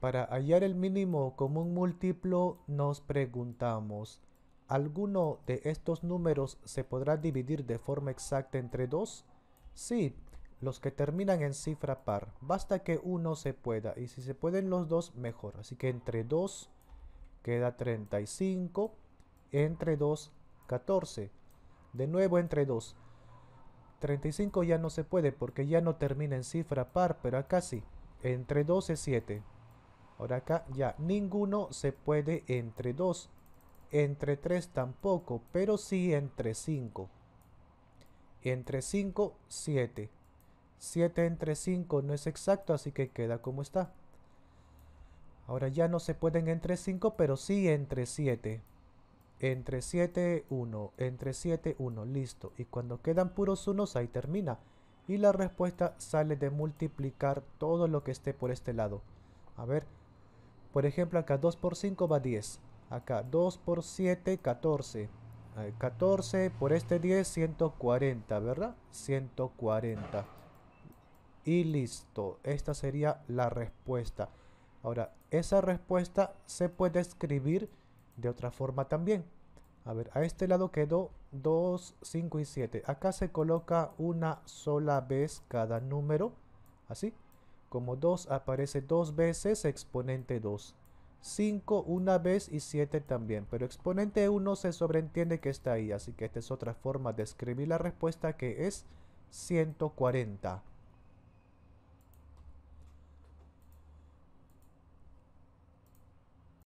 Para hallar el mínimo común múltiplo nos preguntamos, ¿alguno de estos números se podrá dividir de forma exacta entre 2? Sí, los que terminan en cifra par. Basta que uno se pueda y si se pueden los dos, mejor. Así que entre 2 queda 35, entre 2, 14. De nuevo entre 2. 35 ya no se puede porque ya no termina en cifra par, pero acá sí. Entre 2 es 7. Ahora acá ya ninguno se puede entre 2. Entre 3 tampoco, pero sí entre 5. Entre 5, 7. 7 entre 5 no es exacto, así que queda como está. Ahora ya no se pueden entre 5, pero sí entre 7. Entre 7, 1. Entre 7, 1. Listo. Y cuando quedan puros unos, ahí termina. Y la respuesta sale de multiplicar todo lo que esté por este lado. A ver, por ejemplo, acá 2 por 5 va 10. Acá 2 por 7, 14. 14 por este 10, 140, ¿verdad? 140. Y listo. Esta sería la respuesta. Ahora, esa respuesta se puede escribir de otra forma también. A ver, a este lado quedó 2, 5 y 7. Acá se coloca una sola vez cada número. Así. Como 2 aparece 2 veces, exponente 2. 5 una vez y 7 también, pero exponente 1 se sobreentiende que está ahí, así que esta es otra forma de escribir la respuesta que es 140.